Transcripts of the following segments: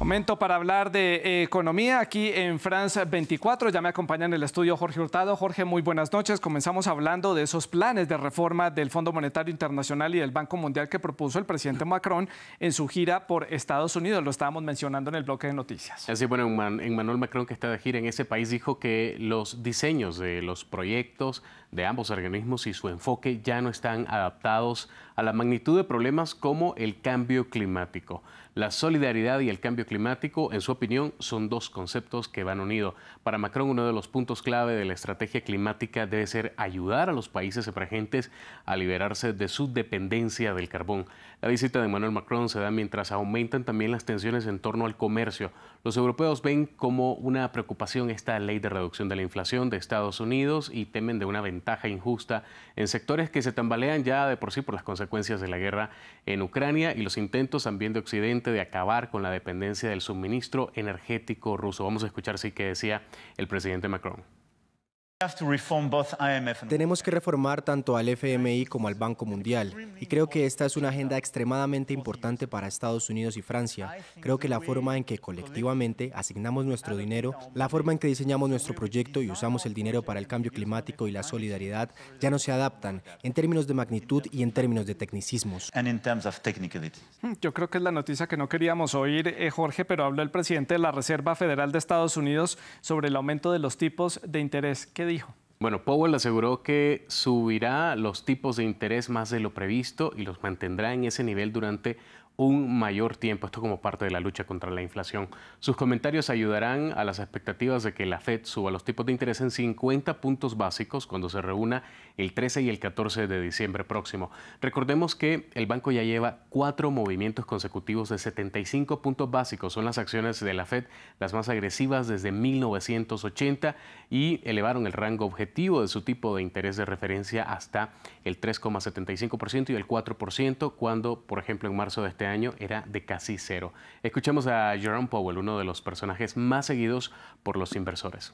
Momento para hablar de eh, economía aquí en France 24. Ya me acompaña en el estudio Jorge Hurtado. Jorge, muy buenas noches. Comenzamos hablando de esos planes de reforma del Fondo Monetario Internacional y del Banco Mundial que propuso el presidente Macron en su gira por Estados Unidos. Lo estábamos mencionando en el bloque de noticias. Así bueno, Emmanuel Macron que está de gira en ese país dijo que los diseños de los proyectos de ambos organismos y su enfoque ya no están adaptados a la magnitud de problemas como el cambio climático. La solidaridad y el cambio climático, en su opinión, son dos conceptos que van unidos. Para Macron, uno de los puntos clave de la estrategia climática debe ser ayudar a los países emergentes a liberarse de su dependencia del carbón. La visita de Emmanuel Macron se da mientras aumentan también las tensiones en torno al comercio. Los europeos ven como una preocupación esta ley de reducción de la inflación de Estados Unidos y temen de una ventaja injusta en sectores que se tambalean ya de por sí por las consecuencias de la guerra en Ucrania y los intentos también de Occidente de acabar con la dependencia del suministro energético ruso. Vamos a escuchar sí que decía el presidente Macron. Tenemos que reformar tanto al FMI como al Banco Mundial y creo que esta es una agenda extremadamente importante para Estados Unidos y Francia. Creo que la forma en que colectivamente asignamos nuestro dinero, la forma en que diseñamos nuestro proyecto y usamos el dinero para el cambio climático y la solidaridad ya no se adaptan en términos de magnitud y en términos de tecnicismos. Hmm, yo creo que es la noticia que no queríamos oír, eh, Jorge, pero habló el presidente de la Reserva Federal de Estados Unidos sobre el aumento de los tipos de interés que dijo? Bueno, Powell aseguró que subirá los tipos de interés más de lo previsto y los mantendrá en ese nivel durante un mayor tiempo, esto como parte de la lucha contra la inflación. Sus comentarios ayudarán a las expectativas de que la Fed suba los tipos de interés en 50 puntos básicos cuando se reúna el 13 y el 14 de diciembre próximo. Recordemos que el banco ya lleva cuatro movimientos consecutivos de 75 puntos básicos. Son las acciones de la Fed las más agresivas desde 1980 y elevaron el rango objetivo de su tipo de interés de referencia hasta el 3,75% y el 4% cuando, por ejemplo, en marzo de este año era de casi cero. Escuchemos a Jerome Powell, uno de los personajes más seguidos por los inversores.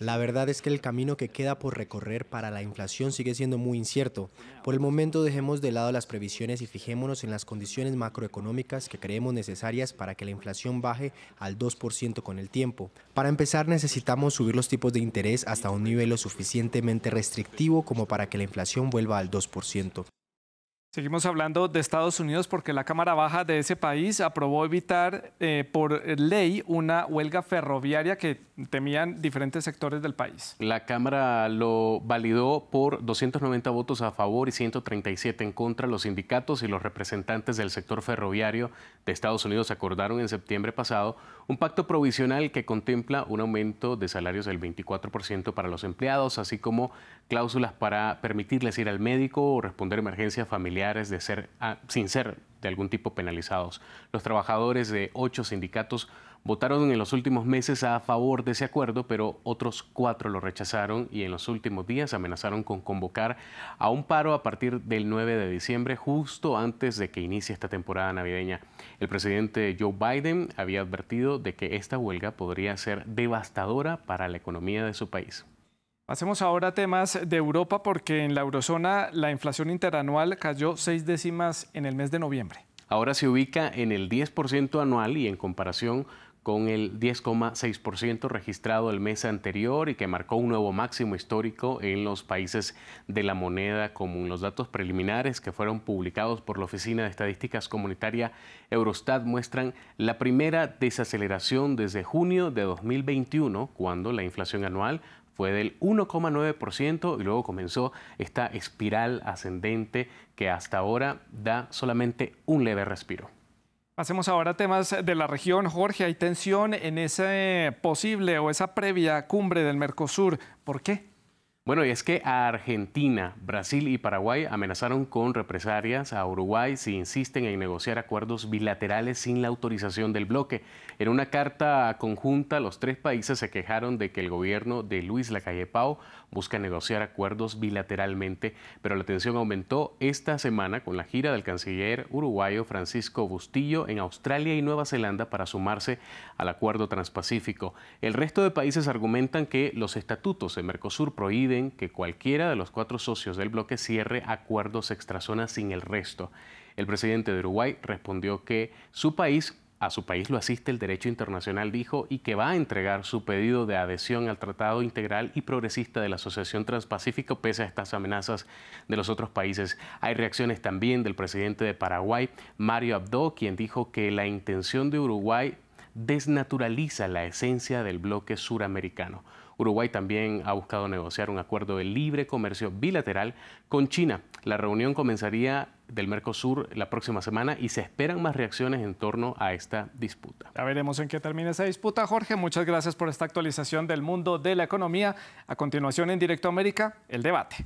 La verdad es que el camino que queda por recorrer para la inflación sigue siendo muy incierto. Por el momento dejemos de lado las previsiones y fijémonos en las condiciones macroeconómicas que creemos necesarias para que la inflación baje al 2% con el tiempo. Para empezar necesitamos subir los tipos de interés hasta un nivel lo suficientemente restrictivo como para que la inflación vuelva al 2%. Seguimos hablando de Estados Unidos porque la Cámara Baja de ese país aprobó evitar eh, por ley una huelga ferroviaria que temían diferentes sectores del país. La Cámara lo validó por 290 votos a favor y 137 en contra. Los sindicatos y los representantes del sector ferroviario de Estados Unidos acordaron en septiembre pasado un pacto provisional que contempla un aumento de salarios del 24% para los empleados, así como cláusulas para permitirles ir al médico o responder emergencias familiares de ser, ah, sin ser de algún tipo penalizados. Los trabajadores de ocho sindicatos votaron en los últimos meses a favor de ese acuerdo, pero otros cuatro lo rechazaron y en los últimos días amenazaron con convocar a un paro a partir del 9 de diciembre, justo antes de que inicie esta temporada navideña. El presidente Joe Biden había advertido de que esta huelga podría ser devastadora para la economía de su país. Pasemos ahora a temas de Europa porque en la eurozona la inflación interanual cayó seis décimas en el mes de noviembre. Ahora se ubica en el 10% anual y en comparación con el 10,6% registrado el mes anterior y que marcó un nuevo máximo histórico en los países de la moneda común. Los datos preliminares que fueron publicados por la Oficina de Estadísticas Comunitaria Eurostat muestran la primera desaceleración desde junio de 2021, cuando la inflación anual fue del 1,9% y luego comenzó esta espiral ascendente que hasta ahora da solamente un leve respiro. Pasemos ahora a temas de la región. Jorge, hay tensión en esa posible o esa previa cumbre del Mercosur. ¿Por qué? Bueno, y es que a Argentina, Brasil y Paraguay amenazaron con represalias a Uruguay si insisten en negociar acuerdos bilaterales sin la autorización del bloque. En una carta conjunta, los tres países se quejaron de que el gobierno de Luis Lacalle Pau busca negociar acuerdos bilateralmente, pero la tensión aumentó esta semana con la gira del canciller uruguayo Francisco Bustillo en Australia y Nueva Zelanda para sumarse al acuerdo transpacífico. El resto de países argumentan que los estatutos de Mercosur prohíben que cualquiera de los cuatro socios del bloque cierre acuerdos extrazonas sin el resto. El presidente de Uruguay respondió que su país, a su país lo asiste el derecho internacional, dijo, y que va a entregar su pedido de adhesión al Tratado Integral y Progresista de la Asociación Transpacífico pese a estas amenazas de los otros países. Hay reacciones también del presidente de Paraguay, Mario Abdo, quien dijo que la intención de Uruguay desnaturaliza la esencia del bloque suramericano. Uruguay también ha buscado negociar un acuerdo de libre comercio bilateral con China. La reunión comenzaría del Mercosur la próxima semana y se esperan más reacciones en torno a esta disputa. Ya veremos en qué termina esa disputa. Jorge, muchas gracias por esta actualización del mundo de la economía. A continuación, en Directo América, el debate.